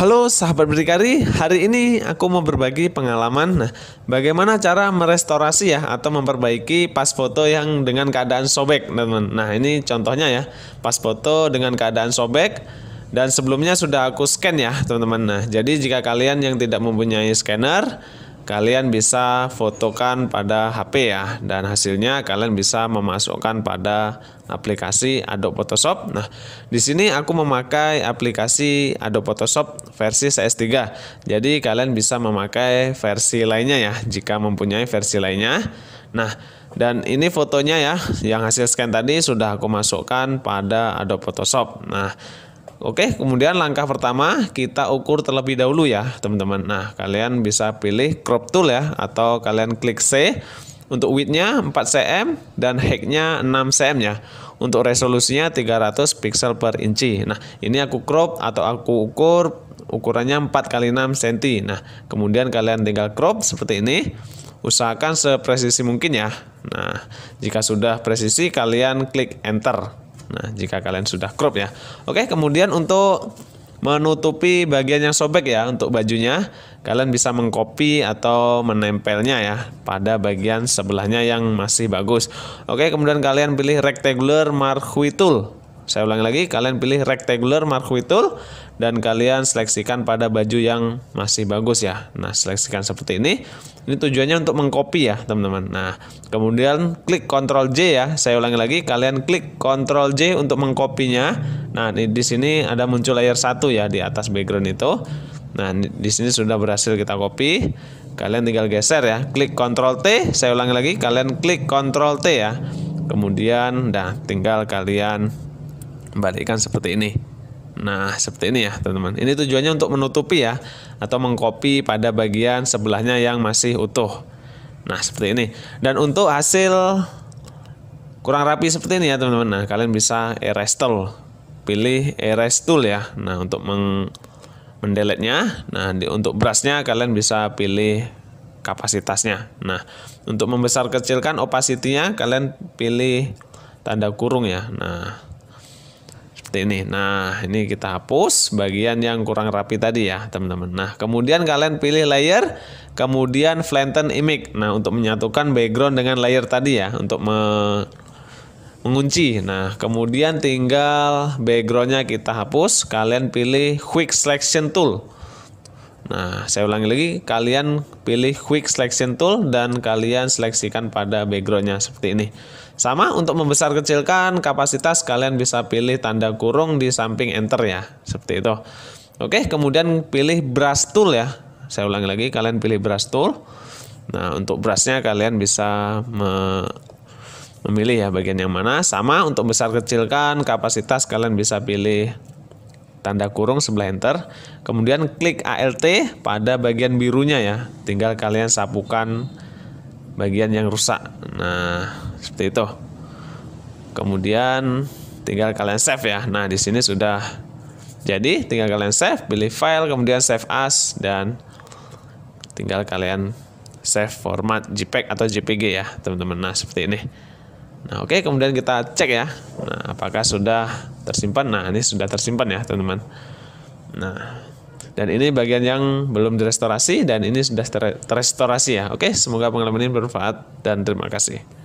Halo sahabat berdikari, hari ini aku mau berbagi pengalaman nah, bagaimana cara merestorasi ya atau memperbaiki pas foto yang dengan keadaan sobek teman-teman. Nah ini contohnya ya, pas foto dengan keadaan sobek dan sebelumnya sudah aku scan ya teman-teman. Nah jadi jika kalian yang tidak mempunyai scanner kalian bisa fotokan pada HP ya dan hasilnya kalian bisa memasukkan pada aplikasi Adobe Photoshop. Nah, di sini aku memakai aplikasi Adobe Photoshop versi CS3. Jadi kalian bisa memakai versi lainnya ya jika mempunyai versi lainnya. Nah, dan ini fotonya ya yang hasil scan tadi sudah aku masukkan pada Adobe Photoshop. Nah, Oke, kemudian langkah pertama kita ukur terlebih dahulu ya, teman-teman. Nah, kalian bisa pilih crop tool ya atau kalian klik C. Untuk width-nya 4 cm dan height-nya 6 cm ya. Untuk resolusinya 300 pixel per inci. Nah, ini aku crop atau aku ukur ukurannya 4 kali 6 cm. Nah, kemudian kalian tinggal crop seperti ini. Usahakan sepresisi mungkin ya. Nah, jika sudah presisi kalian klik enter. Nah, jika kalian sudah crop ya. Oke, kemudian untuk menutupi bagian yang sobek ya untuk bajunya, kalian bisa mengcopy atau menempelnya ya pada bagian sebelahnya yang masih bagus. Oke, kemudian kalian pilih rectangular marquee tool saya ulangi lagi, kalian pilih rectangular mark tool dan kalian seleksikan pada baju yang masih bagus ya. Nah, seleksikan seperti ini. Ini tujuannya untuk mengcopy ya, teman-teman. Nah, kemudian klik Ctrl J ya. Saya ulangi lagi, kalian klik Ctrl J untuk mengkopinya. Nah, di, di sini ada muncul layer satu ya di atas background itu. Nah, di sini sudah berhasil kita copy. Kalian tinggal geser ya. Klik Ctrl T, saya ulangi lagi, kalian klik Ctrl T ya. Kemudian, nah tinggal kalian balikkan seperti ini. Nah, seperti ini ya, teman-teman. Ini tujuannya untuk menutupi ya atau mengcopy pada bagian sebelahnya yang masih utuh. Nah, seperti ini. Dan untuk hasil kurang rapi seperti ini ya, teman-teman. Nah, kalian bisa erase tool. Pilih erase tool ya. Nah, untuk meng mendeletnya. Nah, di, untuk brushnya kalian bisa pilih kapasitasnya. Nah, untuk membesar kecilkan opacity-nya kalian pilih tanda kurung ya. Nah, seperti ini. Nah, ini kita hapus bagian yang kurang rapi tadi ya, teman-teman. Nah, kemudian kalian pilih layer, kemudian flatten image. Nah, untuk menyatukan background dengan layer tadi ya, untuk me mengunci. Nah, kemudian tinggal backgroundnya kita hapus. Kalian pilih quick selection tool. Nah, saya ulangi lagi, kalian pilih Quick Selection Tool dan kalian seleksikan pada backgroundnya seperti ini. Sama untuk membesar kecilkan kapasitas kalian bisa pilih tanda kurung di samping enter ya, seperti itu. Oke, kemudian pilih brush tool ya. Saya ulangi lagi, kalian pilih brush tool. Nah, untuk brushnya kalian bisa me memilih ya bagian yang mana. Sama untuk besar kecilkan kapasitas kalian bisa pilih tanda kurung sebelah enter kemudian klik alt pada bagian birunya ya tinggal kalian sapukan bagian yang rusak nah seperti itu kemudian tinggal kalian save ya nah di sini sudah jadi tinggal kalian save pilih file kemudian save as dan tinggal kalian save format JPEG atau JPG ya teman-teman nah seperti ini Nah, oke, okay, kemudian kita cek ya. Nah, apakah sudah tersimpan? Nah, ini sudah tersimpan ya, teman-teman. Nah, dan ini bagian yang belum direstorasi dan ini sudah terestorasi ya. Oke, okay, semoga pengalaman ini bermanfaat dan terima kasih.